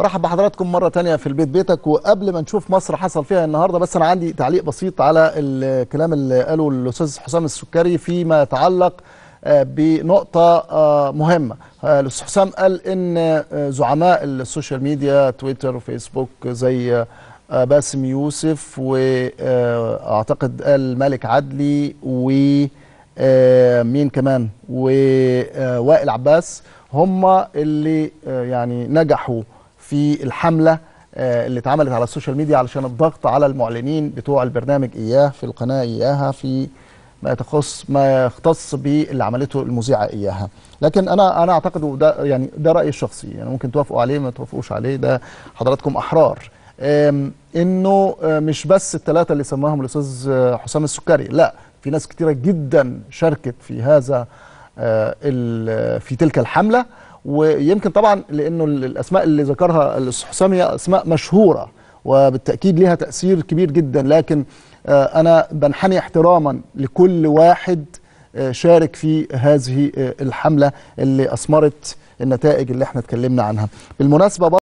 ورحب بحضراتكم مرة تانية في البيت بيتك وقبل ما نشوف مصر حصل فيها النهاردة بس أنا عندي تعليق بسيط على الكلام اللي قاله الأستاذ حسام السكري فيما يتعلق آه، بنقطة آه، مهمة آه، الأستاذ حسام قال إن زعماء السوشيال ميديا تويتر وفيسبوك زي باسم يوسف وأعتقد قال مالك عدلي و مين كمان ووائل عباس هم اللي يعني نجحوا في الحمله آه، اللي اتعملت على السوشيال ميديا علشان الضغط على المعلنين بتوع البرنامج اياه في القناه اياها في ما يتخص ما يختص باللي عملته المذيعه اياها لكن انا انا اعتقد وده يعني ده رايي الشخصي يعني ممكن توافقوا عليه ما توافقوش عليه ده حضراتكم احرار انه آه، مش بس الثلاثه اللي سماهم الاستاذ حسام السكري لا في ناس كتيره جدا شاركت في هذا آه، في تلك الحملة ويمكن طبعا لأنه الأسماء اللي ذكرها حسام هي أسماء مشهورة وبالتأكيد لها تأثير كبير جدا لكن آه، أنا بنحني احتراما لكل واحد آه، شارك في هذه الحملة اللي أثمرت النتائج اللي احنا اتكلمنا عنها بالمناسبة